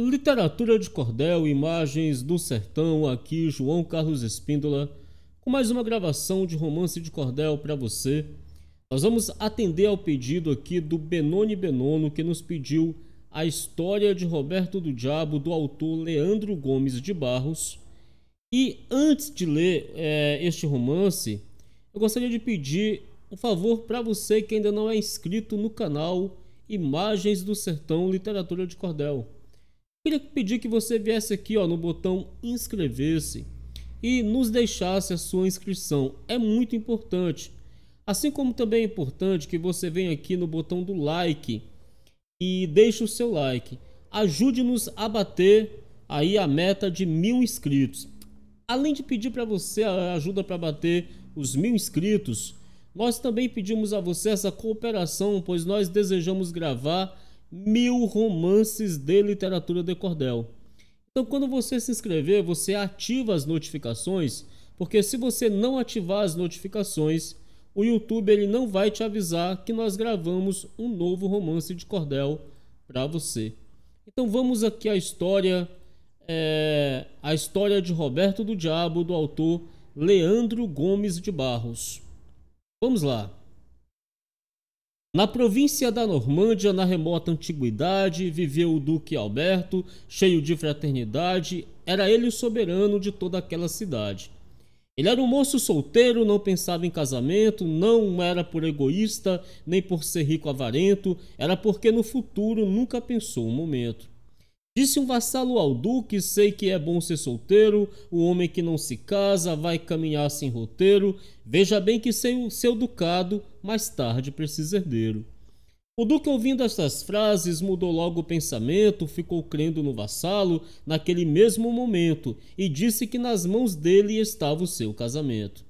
Literatura de Cordel, Imagens do Sertão, aqui João Carlos Espíndola, com mais uma gravação de romance de cordel para você. Nós vamos atender ao pedido aqui do Benoni Benono, que nos pediu a história de Roberto do Diabo, do autor Leandro Gomes de Barros. E antes de ler é, este romance, eu gostaria de pedir um favor para você que ainda não é inscrito no canal Imagens do Sertão Literatura de Cordel queria pedir que você viesse aqui ó, no botão inscrever-se e nos deixasse a sua inscrição. É muito importante. Assim como também é importante que você venha aqui no botão do like e deixe o seu like. Ajude-nos a bater aí a meta de mil inscritos. Além de pedir para você a ajuda para bater os mil inscritos, nós também pedimos a você essa cooperação, pois nós desejamos gravar mil romances de literatura de cordel. Então, quando você se inscrever, você ativa as notificações, porque se você não ativar as notificações, o YouTube ele não vai te avisar que nós gravamos um novo romance de cordel para você. Então vamos aqui à história, é, a história de Roberto do Diabo, do autor Leandro Gomes de Barros. Vamos lá. Na província da Normândia, na remota antiguidade, viveu o Duque Alberto, cheio de fraternidade, era ele o soberano de toda aquela cidade. Ele era um moço solteiro, não pensava em casamento, não era por egoísta, nem por ser rico avarento, era porque no futuro nunca pensou um momento. Disse um vassalo ao duque: Sei que é bom ser solteiro, o homem que não se casa vai caminhar sem roteiro. Veja bem que sem o seu ducado, mais tarde precisa herdeiro. O duque, ouvindo estas frases, mudou logo o pensamento, ficou crendo no vassalo naquele mesmo momento e disse que nas mãos dele estava o seu casamento.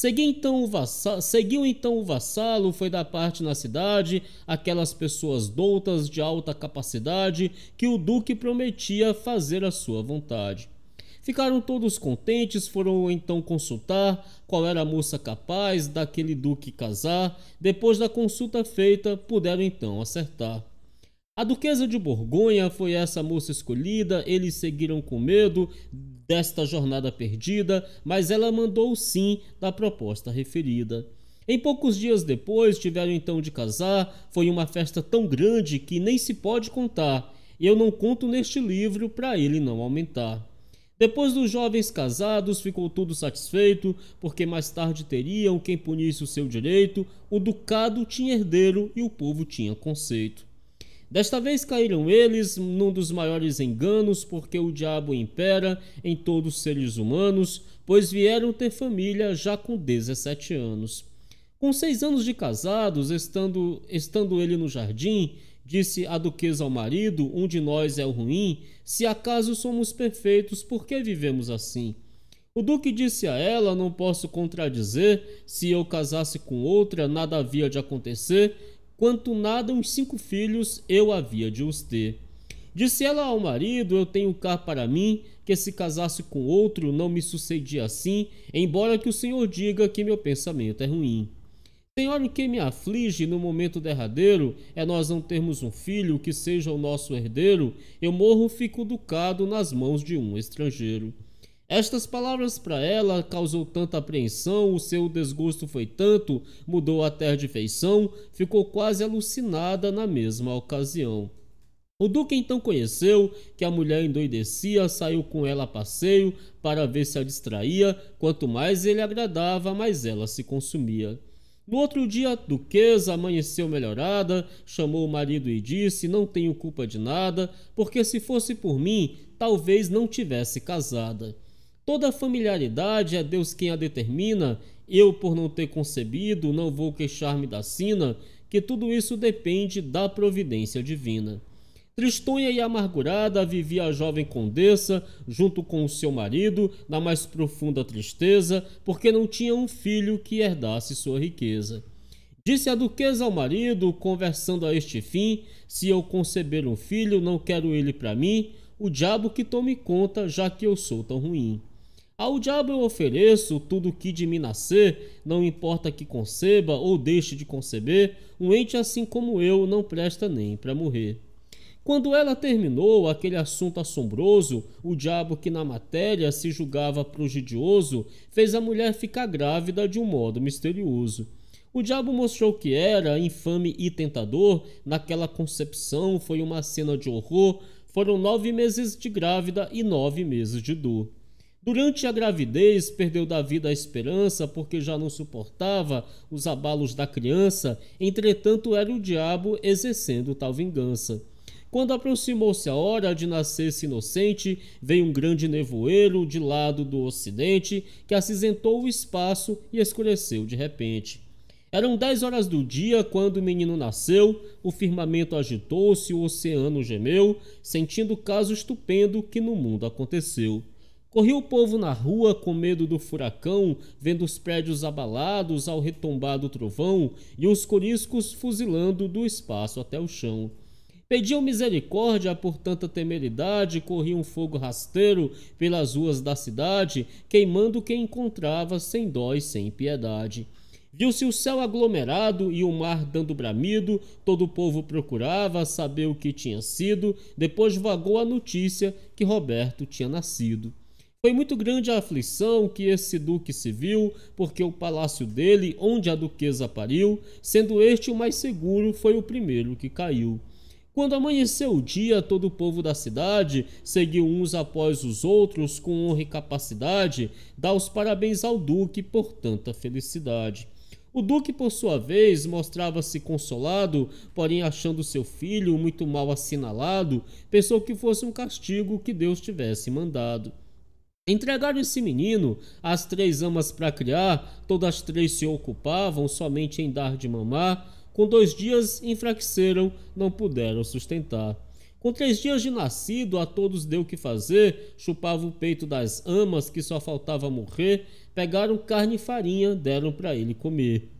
Seguiu então o vassalo, seguiu então o vassalo, foi da parte na cidade aquelas pessoas doutas de alta capacidade que o duque prometia fazer a sua vontade. Ficaram todos contentes, foram então consultar qual era a moça capaz daquele duque casar. Depois da consulta feita, puderam então acertar. A duquesa de Borgonha foi essa moça escolhida, eles seguiram com medo, desta jornada perdida, mas ela mandou sim da proposta referida. Em poucos dias depois, tiveram então de casar, foi uma festa tão grande que nem se pode contar, e eu não conto neste livro para ele não aumentar. Depois dos jovens casados, ficou tudo satisfeito, porque mais tarde teriam quem punisse o seu direito, o ducado tinha herdeiro e o povo tinha conceito. Desta vez caíram eles num dos maiores enganos, porque o diabo impera em todos os seres humanos, pois vieram ter família já com 17 anos. Com seis anos de casados, estando, estando ele no jardim, disse a duquesa ao marido: Um de nós é o ruim, se acaso somos perfeitos, por que vivemos assim? O duque disse a ela: Não posso contradizer, se eu casasse com outra, nada havia de acontecer, quanto nada uns cinco filhos eu havia de os ter. Disse ela ao marido: Eu tenho cá para mim, que se casasse com outro não me sucedia assim, embora que o senhor diga que meu pensamento é ruim. Senhor, o que me aflige no momento derradeiro é nós não termos um filho que seja o nosso herdeiro, eu morro fico ducado nas mãos de um estrangeiro. Estas palavras para ela causou tanta apreensão, o seu desgosto foi tanto, mudou até de feição, ficou quase alucinada na mesma ocasião. O Duque então conheceu que a mulher endoidecia, saiu com ela a passeio para ver se a distraía. Quanto mais ele agradava, mais ela se consumia. No outro dia, a Duquesa amanheceu melhorada, chamou o marido e disse: Não tenho culpa de nada, porque se fosse por mim, talvez não tivesse casada. Toda familiaridade é Deus quem a determina. Eu, por não ter concebido, não vou queixar-me da sina, que tudo isso depende da providência divina. Tristonha e amargurada vivia a jovem condessa, junto com o seu marido, na mais profunda tristeza, porque não tinha um filho que herdasse sua riqueza. Disse a duquesa ao marido, conversando a este fim: Se eu conceber um filho, não quero ele para mim, o diabo que tome conta, já que eu sou tão ruim. Ao diabo eu ofereço tudo o que de mim nascer, não importa que conceba ou deixe de conceber, um ente assim como eu não presta nem para morrer. Quando ela terminou aquele assunto assombroso, o diabo que na matéria se julgava prodigioso fez a mulher ficar grávida de um modo misterioso. O diabo mostrou que era infame e tentador, naquela concepção foi uma cena de horror, foram nove meses de grávida e nove meses de dor. Durante a gravidez, perdeu da vida a esperança porque já não suportava os abalos da criança, entretanto, era o diabo exercendo tal vingança. Quando aproximou-se a hora de nascer-se inocente, veio um grande nevoeiro de lado do ocidente que acinzentou o espaço e escureceu de repente. Eram dez horas do dia quando o menino nasceu, o firmamento agitou-se, o oceano gemeu, sentindo o caso estupendo que no mundo aconteceu. Corria o povo na rua com medo do furacão, vendo os prédios abalados ao retombar do trovão e os coriscos fuzilando do espaço até o chão. Pediam misericórdia por tanta temeridade, corria um fogo rasteiro pelas ruas da cidade, queimando quem encontrava sem dó e sem piedade. Viu-se o céu aglomerado e o mar dando bramido, todo o povo procurava saber o que tinha sido, depois vagou a notícia que Roberto tinha nascido. Foi muito grande a aflição que esse duque se viu, porque o palácio dele, onde a duquesa pariu, sendo este o mais seguro, foi o primeiro que caiu. Quando amanheceu o dia, todo o povo da cidade seguiu uns após os outros com honra e capacidade, dá os parabéns ao duque por tanta felicidade. O duque, por sua vez, mostrava-se consolado, porém achando seu filho muito mal assinalado, pensou que fosse um castigo que Deus tivesse mandado. Entregaram esse menino, as três amas para criar, todas três se ocupavam somente em dar de mamar. Com dois dias enfraqueceram, não puderam sustentar. Com três dias de nascido, a todos deu o que fazer, chupava o peito das amas que só faltava morrer, pegaram carne e farinha, deram para ele comer.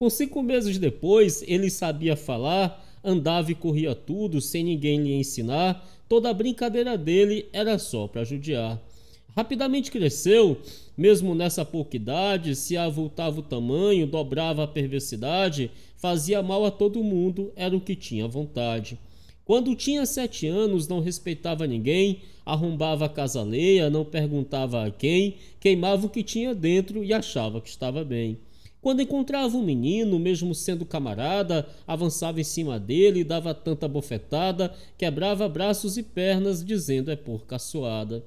Com cinco meses depois, ele sabia falar, andava e corria tudo sem ninguém lhe ensinar, toda a brincadeira dele era só para judiar. Rapidamente cresceu, mesmo nessa pouca idade, se avultava o tamanho, dobrava a perversidade, fazia mal a todo mundo, era o que tinha vontade. Quando tinha sete anos, não respeitava ninguém, arrombava a casa alheia, não perguntava a quem, queimava o que tinha dentro e achava que estava bem. Quando encontrava um menino, mesmo sendo camarada, avançava em cima dele, dava tanta bofetada, quebrava braços e pernas, dizendo é por caçoada.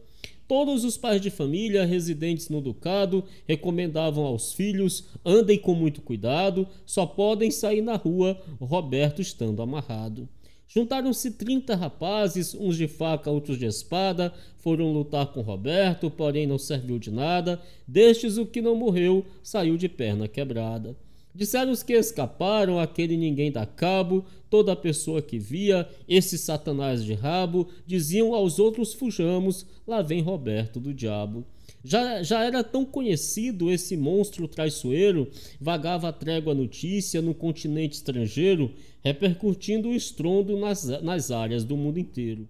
Todos os pais de família residentes no Ducado recomendavam aos filhos: andem com muito cuidado, só podem sair na rua, Roberto estando amarrado. Juntaram-se 30 rapazes, uns de faca, outros de espada, foram lutar com Roberto, porém não serviu de nada. Destes, o que não morreu saiu de perna quebrada. Disseram os que escaparam, aquele ninguém dá cabo, toda pessoa que via, esse satanás de rabo, diziam aos outros fujamos, lá vem Roberto do Diabo. Já, já era tão conhecido esse monstro traiçoeiro, vagava a trégua notícia no continente estrangeiro, repercutindo o estrondo nas, nas áreas do mundo inteiro.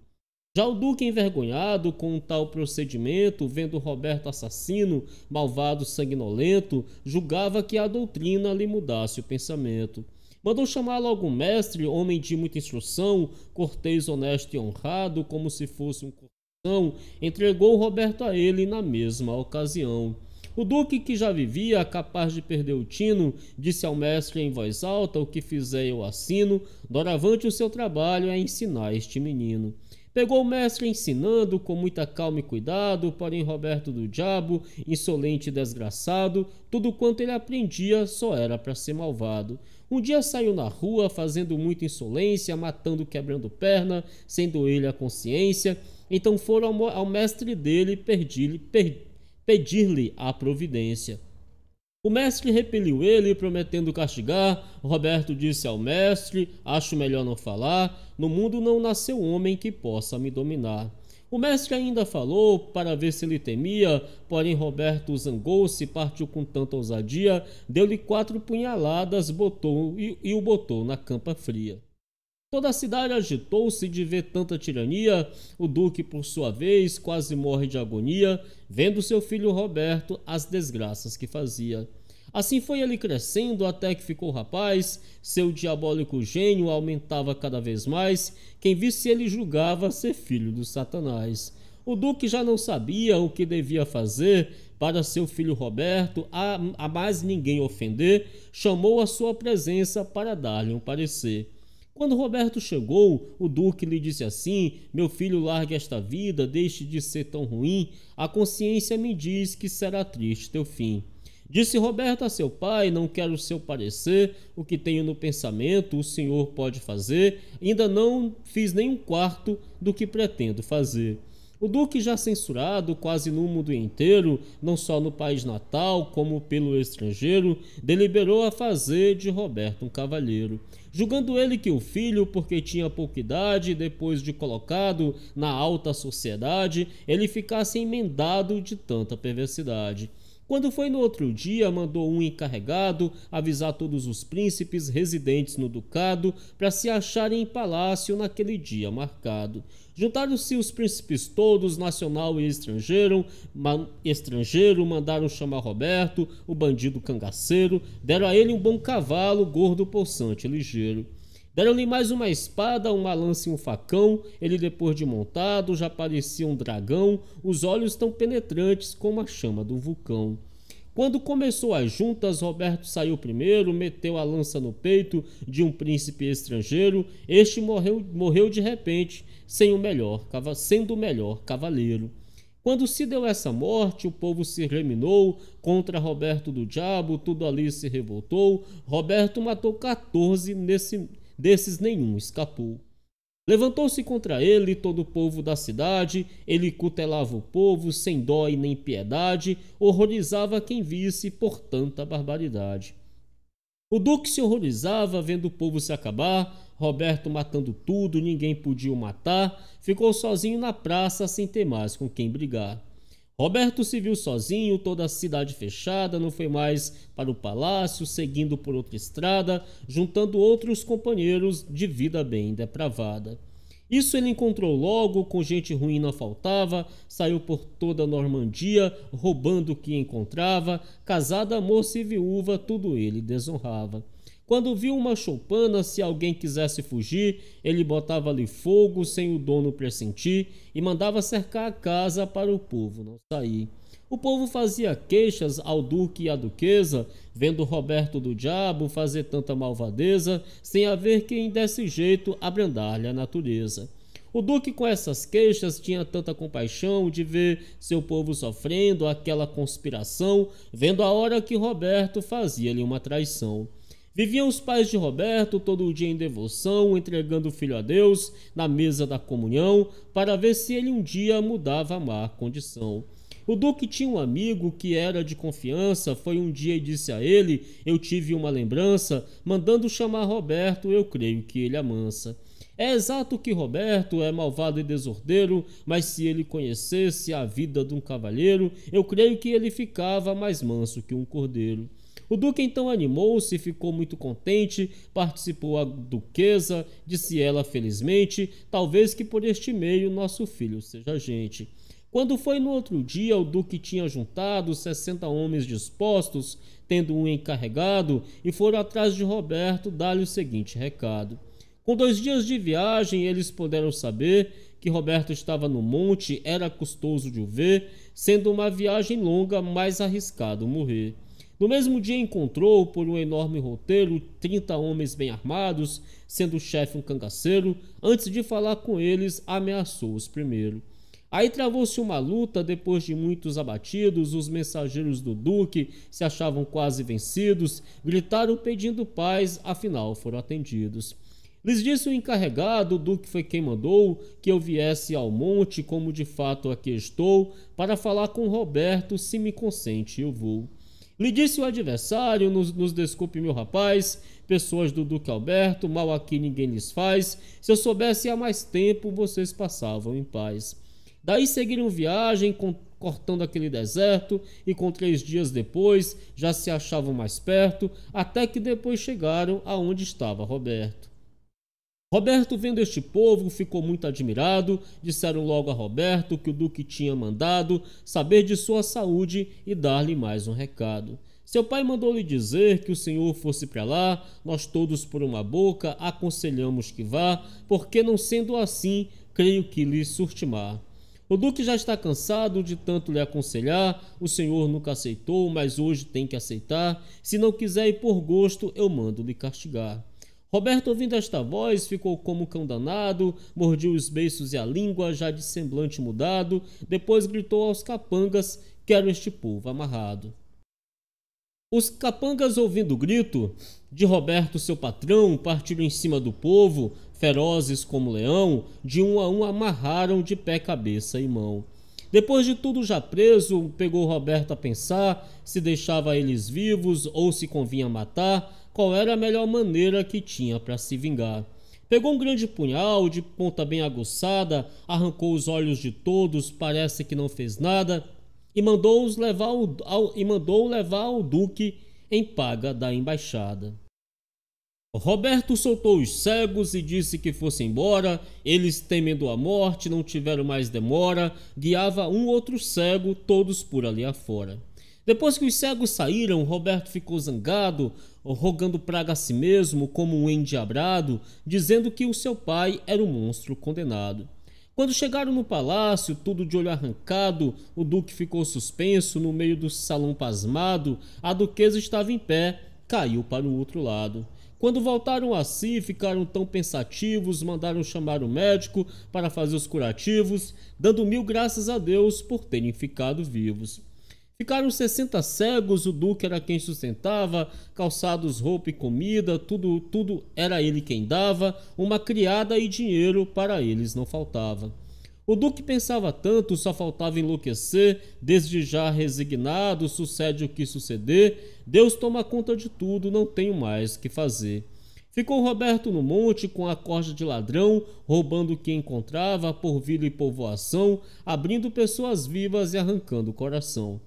Já o Duque, envergonhado com um tal procedimento, vendo Roberto assassino, malvado, sanguinolento, julgava que a doutrina lhe mudasse o pensamento. Mandou chamá-lo algum mestre, homem de muita instrução, cortês, honesto e honrado, como se fosse um coração, entregou Roberto a ele na mesma ocasião. O duque, que já vivia, capaz de perder o tino, disse ao mestre em voz alta: O que fizer eu assino, doravante o seu trabalho é ensinar este menino. Pegou o mestre ensinando com muita calma e cuidado, porém Roberto do Diabo, insolente e desgraçado, tudo quanto ele aprendia só era para ser malvado. Um dia saiu na rua fazendo muita insolência, matando, quebrando perna, sendo ele a consciência. Então foram ao mestre dele pedir-lhe pedir a providência. O mestre repeliu ele, prometendo castigar. Roberto disse ao mestre: Acho melhor não falar. No mundo não nasceu homem que possa me dominar. O mestre ainda falou para ver se ele temia, porém Roberto zangou-se, partiu com tanta ousadia, deu-lhe quatro punhaladas botou, e, e o botou na campa fria. Toda a cidade agitou-se de ver tanta tirania. O duque, por sua vez, quase morre de agonia, vendo seu filho Roberto as desgraças que fazia. Assim foi ele crescendo até que ficou rapaz, seu diabólico gênio aumentava cada vez mais, quem visse ele julgava ser filho do Satanás. O duque já não sabia o que devia fazer para seu filho Roberto, a, a mais ninguém ofender, chamou a sua presença para dar-lhe um parecer. Quando Roberto chegou, o Duque lhe disse assim: Meu filho, largue esta vida, deixe de ser tão ruim. A consciência me diz que será triste teu fim. Disse Roberto a seu pai: Não quero o seu parecer, o que tenho no pensamento, o senhor pode fazer. Ainda não fiz nem um quarto do que pretendo fazer. O Duque já censurado quase no mundo inteiro, não só no país natal como pelo estrangeiro, deliberou a fazer de Roberto um cavalheiro julgando ele que o filho, porque tinha pouca idade, depois de colocado na alta sociedade, ele ficasse emendado de tanta perversidade. Quando foi no outro dia, mandou um encarregado avisar todos os príncipes residentes no ducado para se acharem em palácio naquele dia marcado. Juntaram-se os príncipes todos, nacional e estrangeiro, estrangeiro, mandaram chamar Roberto, o bandido cangaceiro, deram a ele um bom cavalo, gordo, possante e ligeiro. Deram-lhe mais uma espada, uma lança e um facão. Ele, depois de montado, já parecia um dragão, os olhos tão penetrantes como a chama do vulcão. Quando começou as juntas, Roberto saiu primeiro, meteu a lança no peito de um príncipe estrangeiro. Este morreu, morreu de repente, sem o melhor, sendo o melhor cavaleiro. Quando se deu essa morte, o povo se reminou contra Roberto do Diabo, tudo ali se revoltou. Roberto matou 14 nesse desses nenhum escapou. Levantou-se contra ele todo o povo da cidade, ele cutelava o povo sem dó e nem piedade, horrorizava quem visse por tanta barbaridade. O duque se horrorizava vendo o povo se acabar, Roberto matando tudo, ninguém podia o matar, ficou sozinho na praça sem ter mais com quem brigar. Roberto se viu sozinho, toda a cidade fechada, não foi mais para o palácio, seguindo por outra estrada, juntando outros companheiros de vida bem depravada. Isso ele encontrou logo, com gente ruim não faltava, saiu por toda a Normandia, roubando o que encontrava, casada, moça e viúva, tudo ele desonrava. Quando viu uma choupana, se alguém quisesse fugir, ele botava ali fogo sem o dono pressentir e mandava cercar a casa para o povo não sair. O povo fazia queixas ao duque e à duquesa, vendo Roberto do Diabo fazer tanta malvadeza, sem haver quem desse jeito a brandar-lhe a natureza. O Duque, com essas queixas, tinha tanta compaixão de ver seu povo sofrendo aquela conspiração, vendo a hora que Roberto fazia-lhe uma traição. Viviam os pais de Roberto todo o dia em devoção, entregando o filho a Deus na mesa da comunhão, para ver se ele um dia mudava a má condição. O Duque tinha um amigo que era de confiança, foi um dia e disse a ele: Eu tive uma lembrança, mandando chamar Roberto, eu creio que ele amansa. É exato que Roberto é malvado e desordeiro, mas se ele conhecesse a vida de um cavalheiro, eu creio que ele ficava mais manso que um cordeiro. O Duque então animou-se, ficou muito contente, participou a duquesa, disse ela felizmente, talvez que por este meio nosso filho seja gente. Quando foi no outro dia, o Duque tinha juntado 60 homens dispostos, tendo um encarregado, e foram atrás de Roberto dar-lhe o seguinte recado. Com dois dias de viagem, eles puderam saber que Roberto estava no monte, era custoso de o ver, sendo uma viagem longa, mais arriscado morrer. No mesmo dia encontrou, por um enorme roteiro, 30 homens bem armados, sendo o chefe um cangaceiro. Antes de falar com eles, ameaçou-os primeiro. Aí travou-se uma luta, depois de muitos abatidos, os mensageiros do Duque se achavam quase vencidos, gritaram pedindo paz, afinal foram atendidos. Lhes disse o encarregado, o Duque foi quem mandou, que eu viesse ao monte, como de fato aqui estou, para falar com Roberto, se me consente eu vou. Lhe disse o adversário, nos, nos desculpe, meu rapaz, pessoas do Duque Alberto, mal aqui ninguém lhes faz. Se eu soubesse há mais tempo, vocês passavam em paz. Daí seguiram viagem, com, cortando aquele deserto, e com três dias depois já se achavam mais perto, até que depois chegaram aonde estava Roberto. Roberto, vendo este povo, ficou muito admirado. Disseram logo a Roberto que o duque tinha mandado saber de sua saúde e dar-lhe mais um recado. Seu pai mandou-lhe dizer que o senhor fosse para lá, nós todos por uma boca aconselhamos que vá, porque não sendo assim, creio que lhe surtimar. O Duque já está cansado de tanto lhe aconselhar, o senhor nunca aceitou, mas hoje tem que aceitar. Se não quiser ir por gosto, eu mando lhe castigar. Roberto, ouvindo esta voz, ficou como um cão danado, mordiu os beiços e a língua, já de semblante mudado, depois gritou aos capangas: Quero este povo amarrado. Os capangas, ouvindo o grito de Roberto, seu patrão, partiram em cima do povo, ferozes como leão, de um a um amarraram de pé, cabeça e mão. Depois de tudo já preso, pegou Roberto a pensar se deixava eles vivos ou se convinha matar, qual era a melhor maneira que tinha para se vingar. Pegou um grande punhal de ponta bem aguçada, arrancou os olhos de todos, parece que não fez nada, e mandou-os levar ao, e mandou levar ao duque em paga da embaixada. Roberto soltou os cegos e disse que fosse embora. Eles, temendo a morte, não tiveram mais demora. Guiava um outro cego, todos por ali afora. Depois que os cegos saíram, Roberto ficou zangado, rogando praga a si mesmo como um endiabrado, dizendo que o seu pai era um monstro condenado. Quando chegaram no palácio, tudo de olho arrancado, o duque ficou suspenso no meio do salão pasmado, a duquesa estava em pé, caiu para o outro lado. Quando voltaram a si, ficaram tão pensativos, mandaram chamar o médico para fazer os curativos, dando mil graças a Deus por terem ficado vivos. Ficaram 60 cegos, o Duque era quem sustentava, calçados, roupa e comida, tudo, tudo era ele quem dava, uma criada e dinheiro para eles não faltava. O Duque pensava tanto, só faltava enlouquecer, desde já resignado, sucede o que suceder, Deus toma conta de tudo, não tenho mais que fazer. Ficou Roberto no monte com a corda de ladrão, roubando o que encontrava por vila e povoação, abrindo pessoas vivas e arrancando o coração.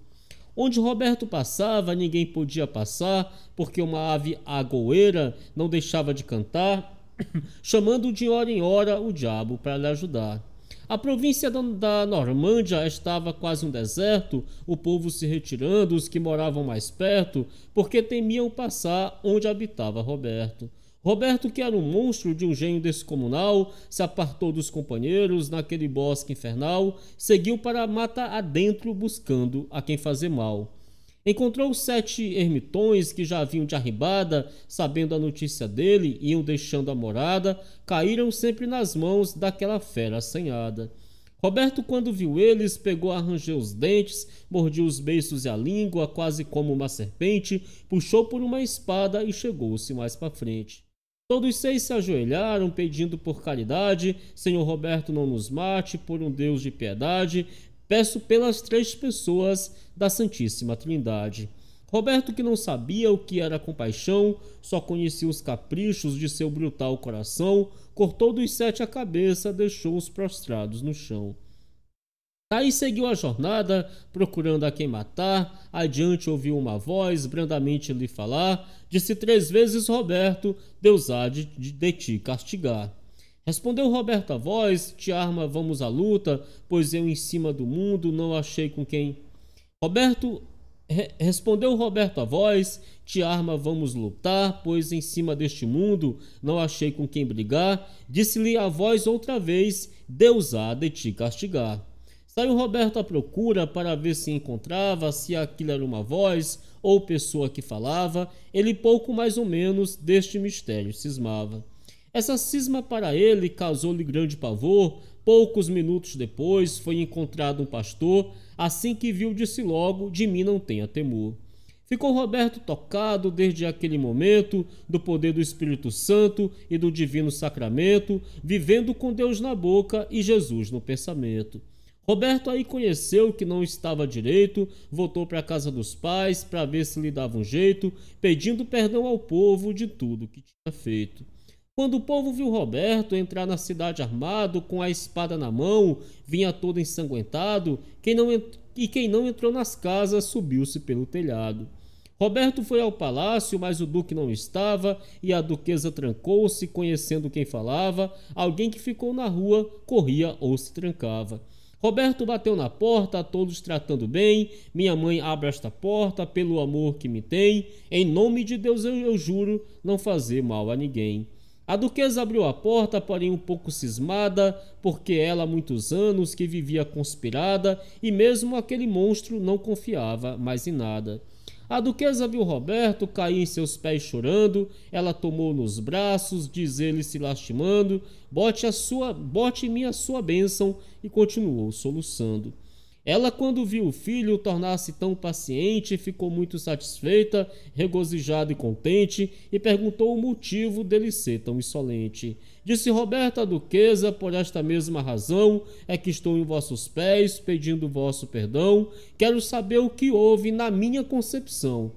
Onde Roberto passava, ninguém podia passar, porque uma ave agoeira não deixava de cantar, chamando de hora em hora o diabo para lhe ajudar. A província da Normândia estava quase um deserto, o povo se retirando, os que moravam mais perto, porque temiam passar onde habitava Roberto. Roberto, que era um monstro de um gênio descomunal, se apartou dos companheiros naquele bosque infernal, seguiu para a mata adentro buscando a quem fazer mal. Encontrou sete ermitões que já vinham de arribada, sabendo a notícia dele, iam deixando a morada, caíram sempre nas mãos daquela fera assanhada. Roberto, quando viu eles, pegou a arranjou os dentes, mordiu os beiços e a língua, quase como uma serpente, puxou por uma espada e chegou-se mais para frente. Todos seis se ajoelharam, pedindo por caridade, Senhor Roberto não nos mate, por um Deus de piedade, peço pelas três pessoas da Santíssima Trindade. Roberto, que não sabia o que era compaixão, só conhecia os caprichos de seu brutal coração, cortou dos sete a cabeça, deixou-os prostrados no chão. Aí seguiu a jornada, procurando a quem matar, adiante ouviu uma voz brandamente lhe falar, disse três vezes Roberto, Deus há de, de ti castigar. Respondeu Roberto a voz, te arma, vamos à luta, pois eu em cima do mundo não achei com quem. Roberto re, respondeu Roberto a voz, te arma, vamos lutar, pois em cima deste mundo não achei com quem brigar. Disse-lhe a voz outra vez, Deus há de te castigar. Saiu Roberto à procura para ver se encontrava, se aquilo era uma voz ou pessoa que falava. Ele pouco mais ou menos deste mistério cismava. Essa cisma para ele causou-lhe grande pavor. Poucos minutos depois foi encontrado um pastor. Assim que viu, disse logo: De mim não tenha temor. Ficou Roberto tocado desde aquele momento do poder do Espírito Santo e do Divino Sacramento, vivendo com Deus na boca e Jesus no pensamento. Roberto aí conheceu que não estava direito, voltou para a casa dos pais para ver se lhe dava um jeito, pedindo perdão ao povo de tudo que tinha feito. Quando o povo viu Roberto entrar na cidade armado, com a espada na mão, vinha todo ensanguentado, quem não e quem não entrou nas casas subiu-se pelo telhado. Roberto foi ao palácio, mas o duque não estava e a duquesa trancou-se, conhecendo quem falava. Alguém que ficou na rua corria ou se trancava. Roberto bateu na porta, todos tratando bem. Minha mãe abre esta porta pelo amor que me tem. Em nome de Deus eu, eu juro não fazer mal a ninguém. A duquesa abriu a porta, porém um pouco cismada, porque ela há muitos anos que vivia conspirada e mesmo aquele monstro não confiava mais em nada. A duquesa viu Roberto cair em seus pés chorando, ela tomou nos braços, diz ele se lastimando, bote a sua, bote em mim a sua bênção, e continuou soluçando. Ela, quando viu o filho tornar-se tão paciente, ficou muito satisfeita, regozijada e contente, e perguntou o motivo dele ser tão insolente. Disse Roberta Duquesa, por esta mesma razão é que estou em vossos pés, pedindo vosso perdão, quero saber o que houve na minha concepção.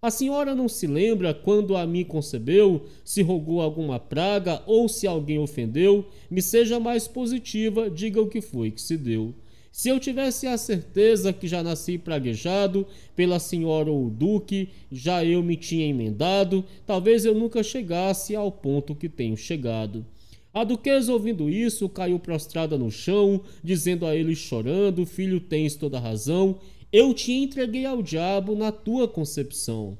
A senhora não se lembra quando a mim concebeu, se rogou alguma praga ou se alguém ofendeu? Me seja mais positiva, diga o que foi que se deu. Se eu tivesse a certeza que já nasci praguejado pela senhora ou o duque, já eu me tinha emendado, talvez eu nunca chegasse ao ponto que tenho chegado. A duquesa, ouvindo isso, caiu prostrada no chão, dizendo a ele chorando: Filho, tens toda razão, eu te entreguei ao diabo na tua concepção.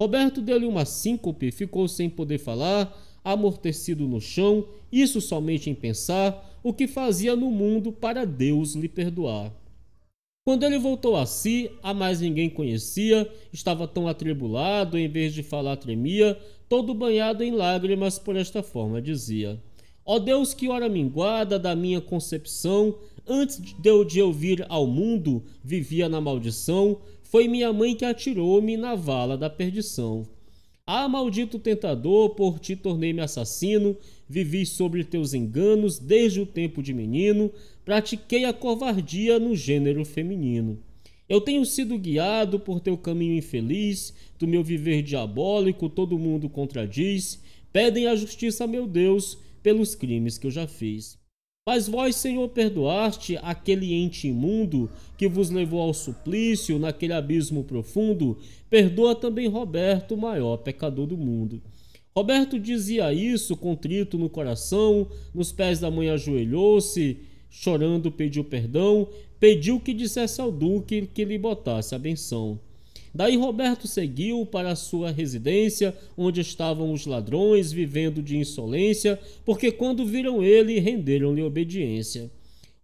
Roberto deu-lhe uma síncope, ficou sem poder falar, amortecido no chão, isso somente em pensar o que fazia no mundo para Deus lhe perdoar. Quando ele voltou a si, a mais ninguém conhecia, estava tão atribulado, em vez de falar tremia, todo banhado em lágrimas por esta forma dizia: Ó Deus, que hora minguada da minha concepção, antes de de eu vir ao mundo, vivia na maldição, foi minha mãe que atirou-me na vala da perdição. Ah, maldito tentador, por ti tornei-me assassino, Vivi sobre teus enganos desde o tempo de menino, pratiquei a covardia no gênero feminino. Eu tenho sido guiado por teu caminho infeliz, do meu viver diabólico, todo mundo contradiz, pedem a justiça, meu Deus, pelos crimes que eu já fiz. Mas vós, Senhor, perdoaste aquele ente imundo que vos levou ao suplício, naquele abismo profundo, perdoa também Roberto, o maior pecador do mundo. Roberto dizia isso, contrito no coração, nos pés da mãe ajoelhou-se, chorando pediu perdão, pediu que dissesse ao Duque que lhe botasse a benção. Daí Roberto seguiu para sua residência, onde estavam os ladrões vivendo de insolência, porque quando viram ele, renderam-lhe obediência.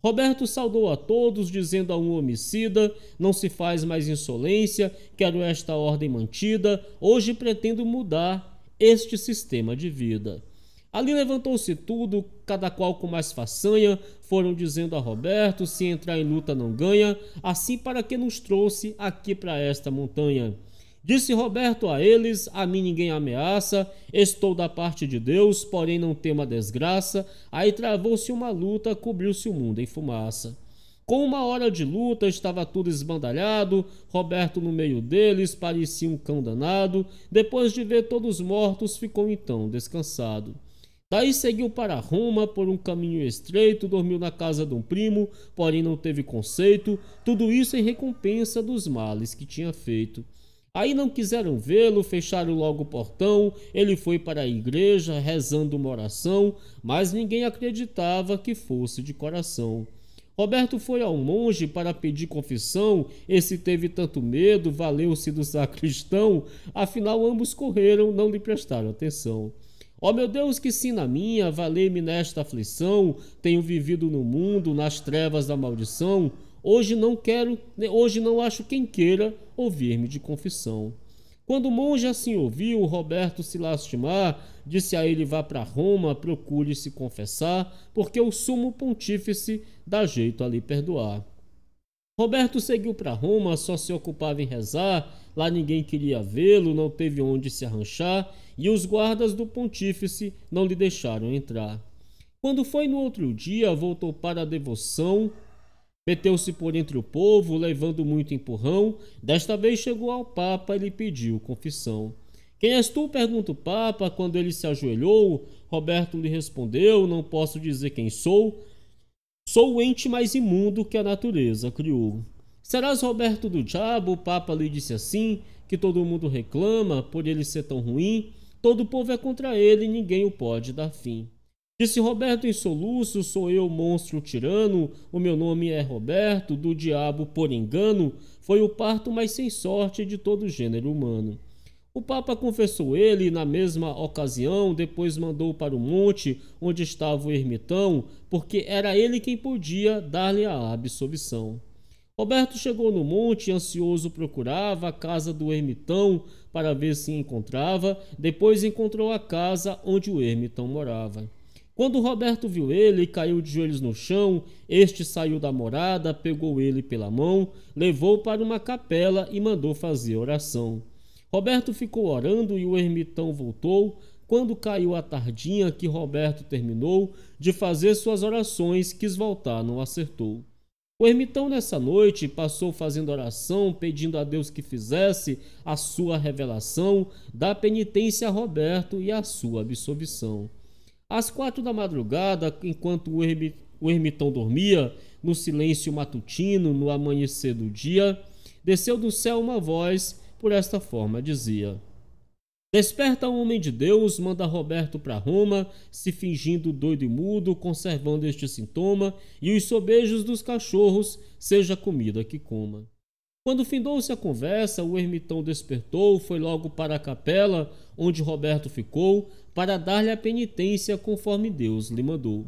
Roberto saudou a todos, dizendo a um homicida: Não se faz mais insolência, quero esta ordem mantida, hoje pretendo mudar este sistema de vida. Ali levantou-se tudo, cada qual com mais façanha, foram dizendo a Roberto: se entrar em luta não ganha, assim para que nos trouxe aqui para esta montanha. Disse Roberto a eles: A mim ninguém ameaça, estou da parte de Deus, porém não temo a desgraça. Aí travou-se uma luta, cobriu-se o mundo em fumaça. Com uma hora de luta, estava tudo esbandalhado, Roberto no meio deles, parecia um cão danado. Depois de ver todos mortos, ficou então descansado. Daí seguiu para Roma por um caminho estreito, dormiu na casa de um primo, porém não teve conceito, tudo isso em recompensa dos males que tinha feito. Aí não quiseram vê-lo, fecharam logo o portão. Ele foi para a igreja rezando uma oração, mas ninguém acreditava que fosse de coração. Roberto foi ao monge para pedir confissão, esse teve tanto medo, valeu-se do sacristão, afinal ambos correram, não lhe prestaram atenção. Ó oh, meu Deus, que sina minha, valei-me nesta aflição, tenho vivido no mundo, nas trevas da maldição, hoje não quero, hoje não acho quem queira ouvir-me de confissão. Quando o monge assim ouviu, Roberto se lastimar, disse a ele: vá para Roma, procure se confessar, porque o sumo pontífice dá jeito a lhe perdoar. Roberto seguiu para Roma, só se ocupava em rezar, lá ninguém queria vê-lo, não teve onde se arranchar, e os guardas do pontífice não lhe deixaram entrar. Quando foi no outro dia, voltou para a devoção, Meteu-se por entre o povo, levando muito empurrão. Desta vez chegou ao Papa e lhe pediu confissão. Quem és tu? pergunta o Papa. Quando ele se ajoelhou, Roberto lhe respondeu: Não posso dizer quem sou. Sou o ente mais imundo que a natureza criou. Serás Roberto do diabo? O Papa lhe disse assim: Que todo mundo reclama por ele ser tão ruim. Todo povo é contra ele e ninguém o pode dar fim. Disse Roberto em soluço: Sou eu, monstro tirano. O meu nome é Roberto, do diabo por engano. Foi o parto mais sem sorte de todo o gênero humano. O Papa confessou ele na mesma ocasião, depois mandou para o monte onde estava o ermitão, porque era ele quem podia dar-lhe a absolvição. Roberto chegou no monte, ansioso procurava a casa do ermitão para ver se encontrava, depois encontrou a casa onde o ermitão morava. Quando Roberto viu ele, caiu de joelhos no chão. Este saiu da morada, pegou ele pela mão, levou para uma capela e mandou fazer oração. Roberto ficou orando e o ermitão voltou. Quando caiu a tardinha que Roberto terminou de fazer suas orações, quis voltar, não acertou. O ermitão nessa noite passou fazendo oração, pedindo a Deus que fizesse a sua revelação, da penitência a Roberto e a sua absolvição. Às quatro da madrugada, enquanto o, ermitão dormia, no silêncio matutino, no amanhecer do dia, desceu do céu uma voz, por esta forma dizia: Desperta, homem de Deus, manda Roberto para Roma, se fingindo doido e mudo, conservando este sintoma, e os sobejos dos cachorros, seja a comida que coma. Quando findou-se a conversa, o ermitão despertou, foi logo para a capela, onde Roberto ficou, para dar-lhe a penitência conforme Deus lhe mandou.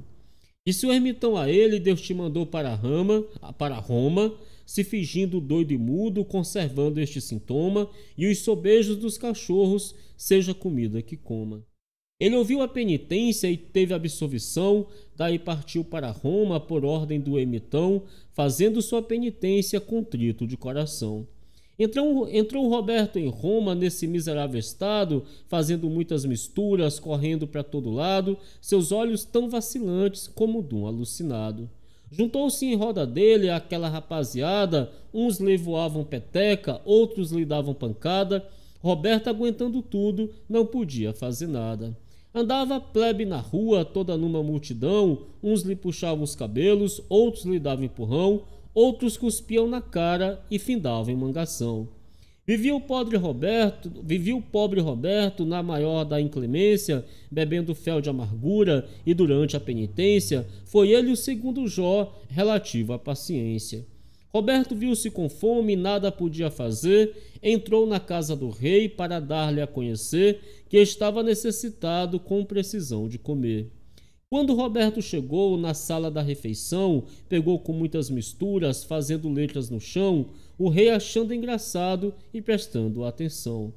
E se o ermitão a ele: Deus te mandou para Rama, para Roma, se fingindo doido e mudo, conservando este sintoma, e os sobejos dos cachorros, seja comida que coma. Ele ouviu a penitência e teve absolvição, daí partiu para Roma por ordem do ermitão, fazendo sua penitência contrito de coração. Entrou, entrou Roberto em Roma nesse miserável estado, fazendo muitas misturas, correndo para todo lado, seus olhos tão vacilantes como de um alucinado. Juntou-se em roda dele aquela rapaziada, uns lhe voavam peteca, outros lhe davam pancada. Roberto, aguentando tudo, não podia fazer nada. Andava plebe na rua, toda numa multidão, uns lhe puxavam os cabelos, outros lhe davam empurrão, outros cuspiam na cara e findavam em mangação. Vivia o pobre Roberto, vivia o pobre Roberto na maior da inclemência, bebendo fel de amargura e durante a penitência, foi ele o segundo Jó relativo à paciência. Roberto viu-se com fome e nada podia fazer, entrou na casa do rei para dar-lhe a conhecer que estava necessitado com precisão de comer. Quando Roberto chegou na sala da refeição, pegou com muitas misturas, fazendo letras no chão, o rei achando engraçado e prestando atenção.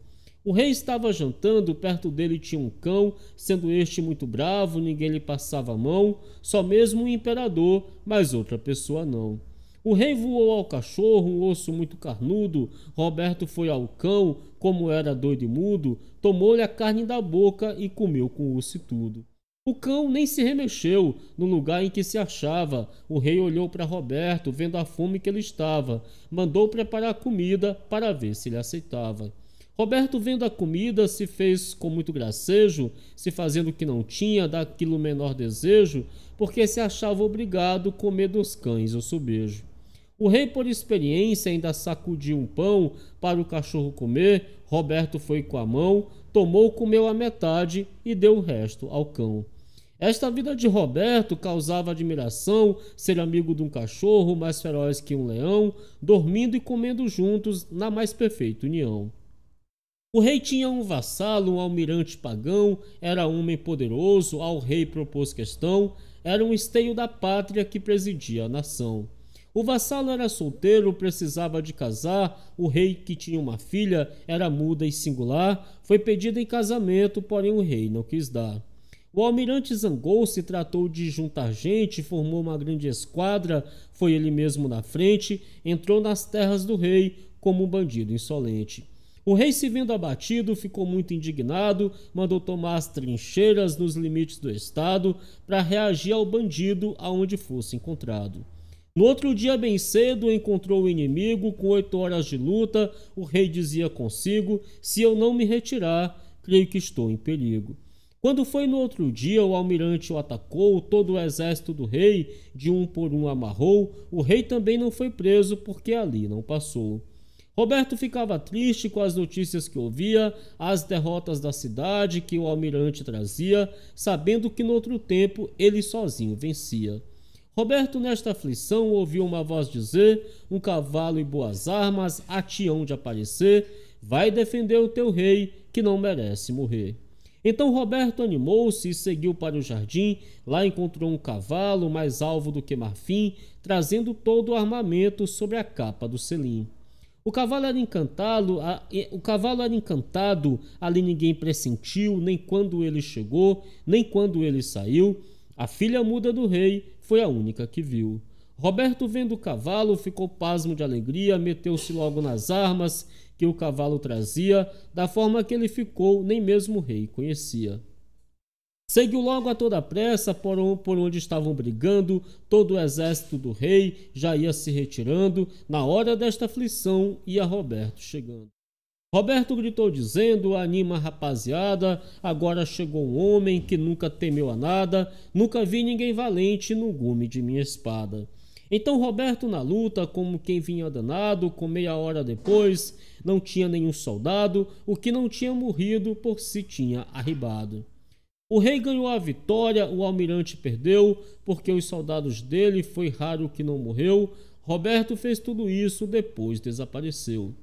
O rei estava jantando, perto dele tinha um cão, sendo este muito bravo, ninguém lhe passava a mão, só mesmo o imperador, mas outra pessoa não. O rei voou ao cachorro, um osso muito carnudo. Roberto foi ao cão, como era doido e mudo, tomou-lhe a carne da boca e comeu com o osso e tudo. O cão nem se remexeu no lugar em que se achava. O rei olhou para Roberto, vendo a fome que ele estava. Mandou preparar comida para ver se ele aceitava. Roberto, vendo a comida, se fez com muito gracejo, se fazendo o que não tinha, daquilo menor desejo, porque se achava obrigado a comer dos cães o sobejo. O rei, por experiência, ainda sacudiu um pão para o cachorro comer. Roberto foi com a mão, tomou, comeu a metade e deu o resto ao cão. Esta vida de Roberto causava admiração, ser amigo de um cachorro mais feroz que um leão, dormindo e comendo juntos na mais perfeita união. O rei tinha um vassalo, um almirante pagão, era homem poderoso, ao rei propôs questão, era um esteio da pátria que presidia a nação. O vassalo era solteiro, precisava de casar, o rei, que tinha uma filha, era muda e singular, foi pedida em casamento, porém o rei não quis dar. O almirante zangou-se, tratou de juntar gente, formou uma grande esquadra, foi ele mesmo na frente, entrou nas terras do rei como um bandido insolente. O rei, se vendo abatido, ficou muito indignado, mandou tomar as trincheiras nos limites do estado para reagir ao bandido aonde fosse encontrado. No outro dia, bem cedo, encontrou o inimigo com oito horas de luta. O rei dizia consigo: Se eu não me retirar, creio que estou em perigo. Quando foi no outro dia, o almirante o atacou, todo o exército do rei, de um por um amarrou, o rei também não foi preso porque ali não passou. Roberto ficava triste com as notícias que ouvia, as derrotas da cidade que o almirante trazia, sabendo que no outro tempo ele sozinho vencia. Roberto, nesta aflição, ouviu uma voz dizer: Um cavalo e boas armas, a ti hão de aparecer, vai defender o teu rei, que não merece morrer. Então Roberto animou-se e seguiu para o jardim. Lá encontrou um cavalo mais alvo do que marfim, trazendo todo o armamento sobre a capa do selim. O cavalo era encantado, a, o cavalo era encantado, ali ninguém pressentiu, nem quando ele chegou, nem quando ele saiu. A filha muda do rei foi a única que viu. Roberto, vendo o cavalo, ficou pasmo de alegria, meteu-se logo nas armas que o cavalo trazia, da forma que ele ficou, nem mesmo o rei conhecia. Seguiu logo a toda pressa por onde estavam brigando, todo o exército do rei já ia se retirando, na hora desta aflição ia Roberto chegando. Roberto gritou dizendo: Anima rapaziada, agora chegou um homem que nunca temeu a nada, nunca vi ninguém valente no gume de minha espada. Então Roberto na luta, como quem vinha danado, com meia hora depois, não tinha nenhum soldado, o que não tinha morrido por se tinha arribado. O rei ganhou a vitória, o almirante perdeu, porque os soldados dele foi raro que não morreu. Roberto fez tudo isso, depois desapareceu.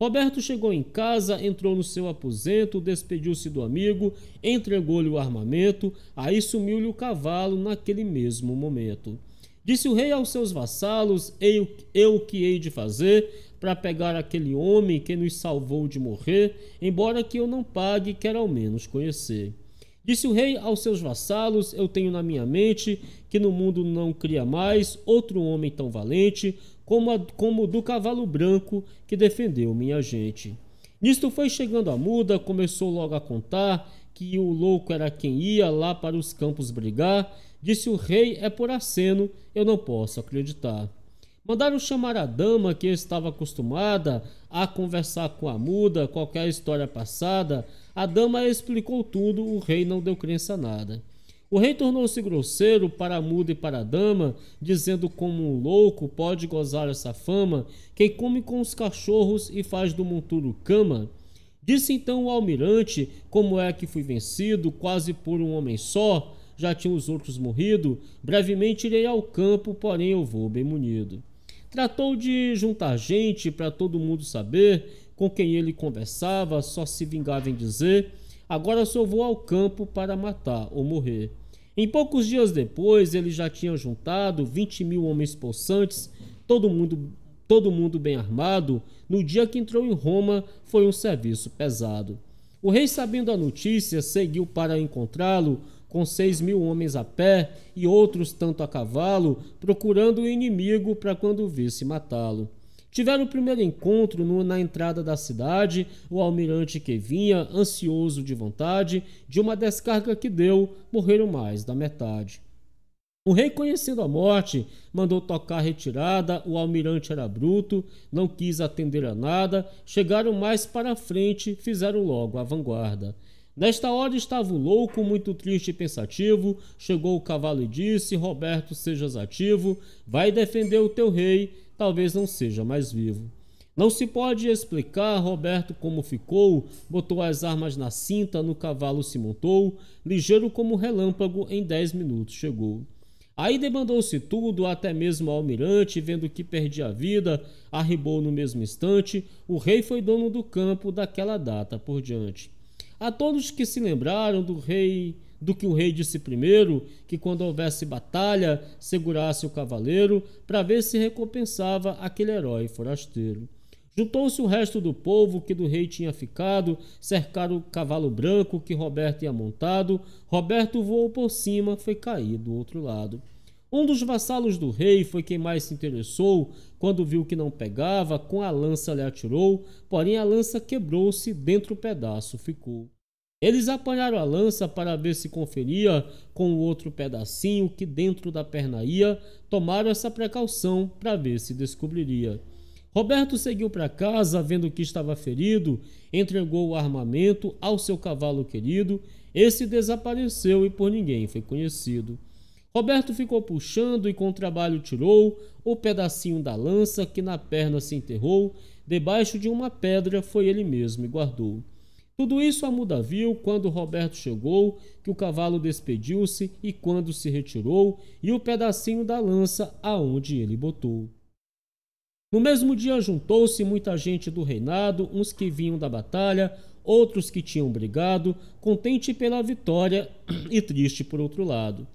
Roberto chegou em casa, entrou no seu aposento, despediu-se do amigo, entregou-lhe o armamento, aí sumiu-lhe o cavalo naquele mesmo momento. Disse o rei aos seus vassalos: Eu, eu que hei de fazer para pegar aquele homem que nos salvou de morrer, embora que eu não pague, quero ao menos conhecer. Disse o rei aos seus vassalos: Eu tenho na minha mente que no mundo não cria mais outro homem tão valente como, a, como do cavalo branco que defendeu minha gente. Nisto foi chegando a muda, começou logo a contar que o louco era quem ia lá para os campos brigar, Disse o rei: É por aceno, eu não posso acreditar. Mandaram chamar a dama que estava acostumada a conversar com a muda, qualquer história passada. A dama explicou tudo, o rei não deu crença a nada. O rei tornou-se grosseiro para a muda e para a dama, dizendo como um louco pode gozar essa fama, quem come com os cachorros e faz do monturo cama. Disse então o almirante como é que fui vencido, quase por um homem só, já tinham os outros morrido. Brevemente irei ao campo, porém eu vou bem munido. Tratou de juntar gente para todo mundo saber com quem ele conversava, só se vingava em dizer: Agora só vou ao campo para matar ou morrer. Em poucos dias depois, ele já tinha juntado 20 mil homens possantes, todo mundo, todo mundo bem armado. No dia que entrou em Roma, foi um serviço pesado. O rei, sabendo a notícia, seguiu para encontrá-lo, com seis mil homens a pé e outros tanto a cavalo, procurando o inimigo para quando visse matá-lo. Tiveram o primeiro encontro no, na entrada da cidade, o almirante que vinha, ansioso de vontade, de uma descarga que deu, morreram mais da metade. O rei, conhecendo a morte, mandou tocar retirada, o almirante era bruto, não quis atender a nada, chegaram mais para a frente, fizeram logo a vanguarda. Nesta hora estava o louco, muito triste e pensativo. Chegou o cavalo e disse: Roberto, sejas ativo, vai defender o teu rei, talvez não seja mais vivo. Não se pode explicar Roberto como ficou, botou as armas na cinta, no cavalo se montou, ligeiro como relâmpago, em dez minutos chegou. Aí demandou-se tudo, até mesmo o almirante, vendo que perdia a vida, arribou no mesmo instante, o rei foi dono do campo daquela data por diante. A todos que se lembraram do rei, do que o rei disse primeiro, que quando houvesse batalha, segurasse o cavaleiro, para ver se recompensava aquele herói forasteiro. Juntou-se o resto do povo que do rei tinha ficado, cercaram o cavalo branco que Roberto ia montado. Roberto voou por cima, foi cair do outro lado. Um dos vassalos do rei foi quem mais se interessou. Quando viu que não pegava, com a lança lhe atirou, porém a lança quebrou-se, dentro o pedaço ficou. Eles apanharam a lança para ver se conferia com o outro pedacinho que dentro da perna ia, tomaram essa precaução para ver se descobriria. Roberto seguiu para casa, vendo que estava ferido, entregou o armamento ao seu cavalo querido, esse desapareceu e por ninguém foi conhecido. Roberto ficou puxando e com trabalho tirou o pedacinho da lança que na perna se enterrou, debaixo de uma pedra foi ele mesmo e guardou. Tudo isso a muda viu quando Roberto chegou, que o cavalo despediu-se e quando se retirou, e o pedacinho da lança aonde ele botou. No mesmo dia juntou-se muita gente do reinado, uns que vinham da batalha, outros que tinham brigado, contente pela vitória e triste por outro lado.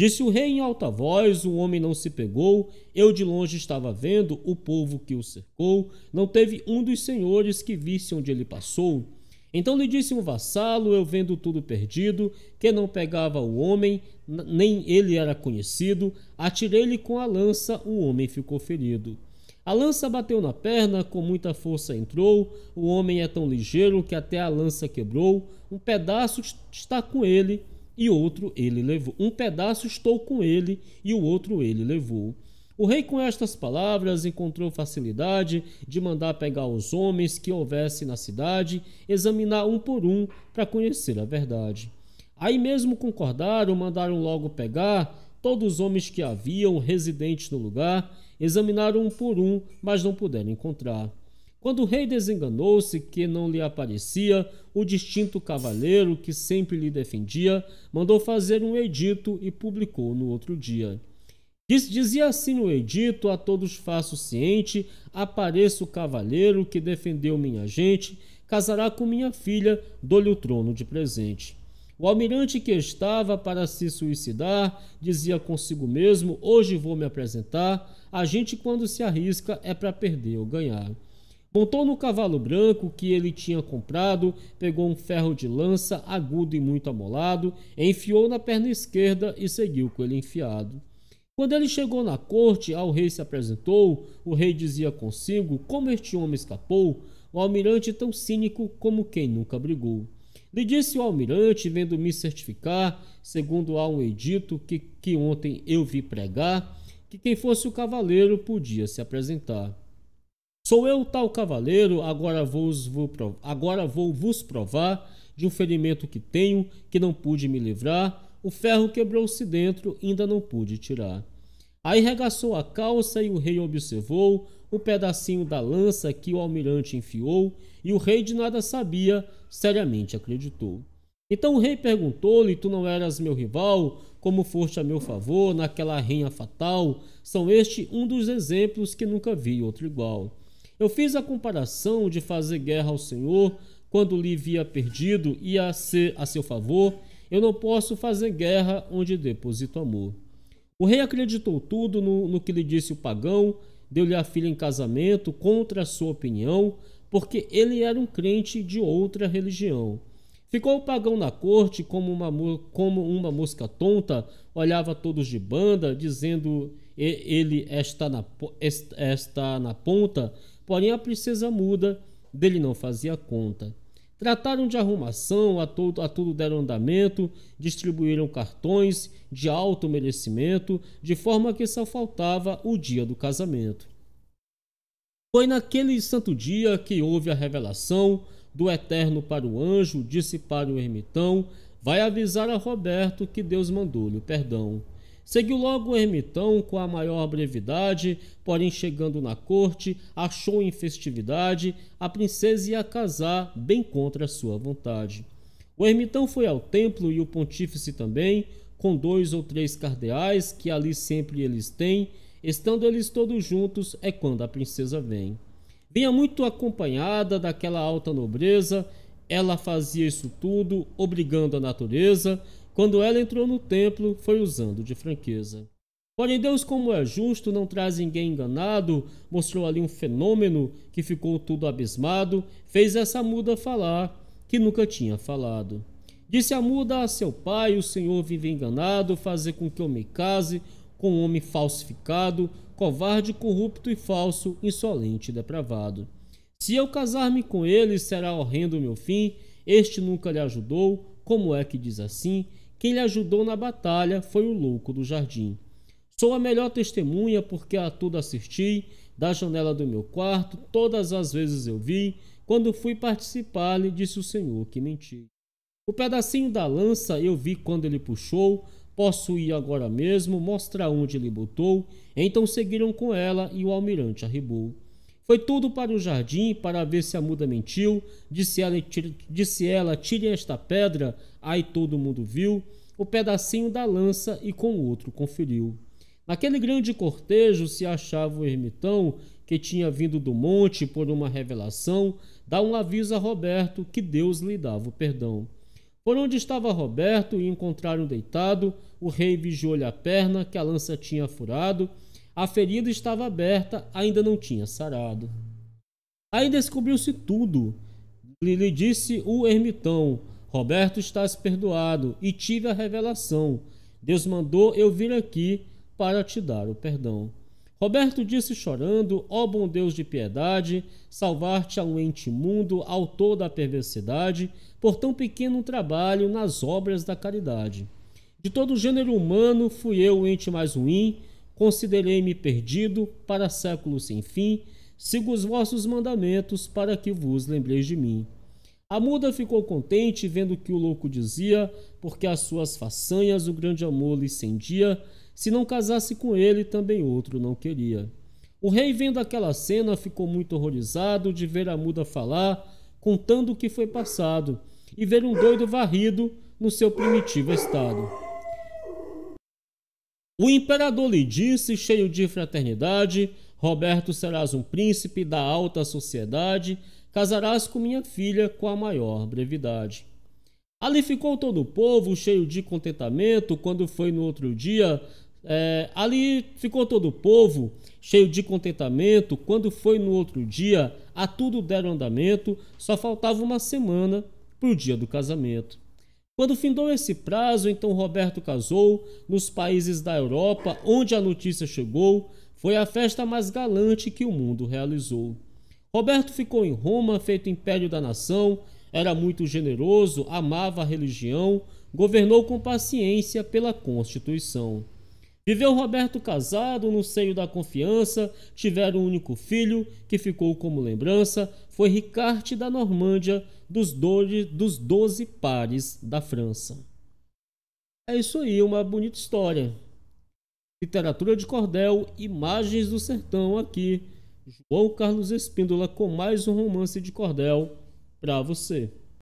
Disse o rei em alta voz: O homem não se pegou. Eu de longe estava vendo o povo que o cercou. Não teve um dos senhores que visse onde ele passou. Então lhe disse um vassalo: Eu vendo tudo perdido, que não pegava o homem, nem ele era conhecido. Atirei-lhe com a lança, o homem ficou ferido. A lança bateu na perna, com muita força entrou. O homem é tão ligeiro que até a lança quebrou. Um pedaço está com ele e outro ele levou. Um pedaço estou com ele e o outro ele levou. O rei, com estas palavras, encontrou facilidade de mandar pegar os homens que houvesse na cidade, examinar um por um para conhecer a verdade. Aí mesmo concordaram, mandaram logo pegar todos os homens que haviam residentes no lugar, examinaram um por um, mas não puderam encontrar. Quando o rei desenganou-se que não lhe aparecia, o distinto cavaleiro que sempre lhe defendia, mandou fazer um edito e publicou no outro dia. Dizia assim no edito: A todos faço ciente, apareça o cavaleiro que defendeu minha gente, casará com minha filha, dou-lhe o trono de presente. O almirante que estava para se suicidar dizia consigo mesmo: Hoje vou me apresentar. A gente, quando se arrisca, é para perder ou ganhar. Montou no cavalo branco que ele tinha comprado, pegou um ferro de lança agudo e muito amolado, enfiou na perna esquerda e seguiu com ele enfiado. Quando ele chegou na corte, ao rei se apresentou, o rei dizia consigo como este homem escapou, o almirante tão cínico como quem nunca brigou. Lhe disse o almirante, vendo me certificar, segundo há um edito que, que ontem eu vi pregar, que quem fosse o cavaleiro podia se apresentar. Sou eu tal cavaleiro, agora vou, vou agora vou vos provar de um ferimento que tenho, que não pude me livrar. O ferro quebrou-se dentro, ainda não pude tirar. Aí regaçou a calça e o rei observou o pedacinho da lança que o almirante enfiou, e o rei de nada sabia, seriamente acreditou. Então o rei perguntou-lhe: Tu não eras meu rival? Como foste a meu favor naquela renha fatal? São este um dos exemplos que nunca vi outro igual. Eu fiz a comparação de fazer guerra ao Senhor quando lhe via perdido e a ser a seu favor. Eu não posso fazer guerra onde deposito amor. O rei acreditou tudo no, no que lhe disse o pagão, deu-lhe a filha em casamento contra a sua opinião, porque ele era um crente de outra religião. Ficou o pagão na corte como uma, como uma mosca tonta, olhava todos de banda, dizendo ele está na, está na ponta, Porém, a princesa muda dele não fazia conta. Trataram de arrumação, a, todo, a tudo deram andamento, distribuíram cartões de alto merecimento, de forma que só faltava o dia do casamento. Foi naquele santo dia que houve a revelação do Eterno para o anjo, disse para o ermitão: Vai avisar a Roberto que Deus mandou-lhe o perdão. Seguiu logo o ermitão com a maior brevidade, porém chegando na corte, achou em festividade, a princesa ia casar, bem contra sua vontade. O ermitão foi ao templo e o pontífice também, com dois ou três cardeais, que ali sempre eles têm, estando eles todos juntos, é quando a princesa vem. Vinha muito acompanhada daquela alta nobreza, ela fazia isso tudo, obrigando a natureza, quando ela entrou no templo, foi usando de franqueza. Porém, Deus, como é justo, não traz ninguém enganado, mostrou ali um fenômeno que ficou tudo abismado, fez essa muda falar que nunca tinha falado. Disse a muda a seu pai: O senhor vive enganado, fazer com que eu me case com um homem falsificado, covarde, corrupto e falso, insolente e depravado. Se eu casar-me com ele, será horrendo o meu fim. Este nunca lhe ajudou. Como é que diz assim? Quem lhe ajudou na batalha foi o louco do jardim. Sou a melhor testemunha porque a tudo assisti, da janela do meu quarto, todas as vezes eu vi. Quando fui participar, lhe disse o Senhor que menti. O pedacinho da lança eu vi quando ele puxou, posso ir agora mesmo, mostrar onde ele botou. Então seguiram com ela e o almirante arribou. Foi tudo para o jardim para ver se a muda mentiu. Disse ela, disse ela tire esta pedra. Aí todo mundo viu o pedacinho da lança e com o outro conferiu. Naquele grande cortejo se achava o ermitão que tinha vindo do monte por uma revelação, dá um aviso a Roberto que Deus lhe dava o perdão. Por onde estava Roberto e encontraram deitado, o rei vigiou-lhe a perna que a lança tinha furado a ferida estava aberta, ainda não tinha sarado. Aí descobriu-se tudo. Lhe disse o ermitão: Roberto estás perdoado, e tive a revelação. Deus mandou eu vir aqui para te dar o perdão. Roberto disse chorando: Ó oh, bom Deus de piedade, salvar-te a um ente imundo, autor da perversidade, por tão pequeno trabalho nas obras da caridade. De todo o gênero humano, fui eu o ente mais ruim, Considerei-me perdido para séculos sem fim, sigo os vossos mandamentos para que vos lembreis de mim. A muda ficou contente vendo o que o louco dizia, porque as suas façanhas o grande amor lhe cendia. se não casasse com ele também outro não queria. O rei vendo aquela cena ficou muito horrorizado de ver a muda falar, contando o que foi passado, e ver um doido varrido no seu primitivo estado. O imperador lhe disse, cheio de fraternidade: Roberto, serás um príncipe da alta sociedade, casarás com minha filha com a maior brevidade. Ali ficou todo o povo cheio de contentamento quando foi no outro dia. É, ali ficou todo o povo cheio de contentamento quando foi no outro dia. A tudo deram andamento, só faltava uma semana para o dia do casamento. Quando findou esse prazo, então Roberto casou nos países da Europa, onde a notícia chegou. Foi a festa mais galante que o mundo realizou. Roberto ficou em Roma, feito império da nação, era muito generoso, amava a religião, governou com paciência pela Constituição. Viveu Roberto casado no seio da confiança, tiveram um único filho que ficou como lembrança, foi Ricarte da Normândia, dos, doze, dos doze pares da França. É isso aí, uma bonita história. Literatura de cordel, imagens do sertão aqui. João Carlos Espíndola com mais um romance de cordel para você.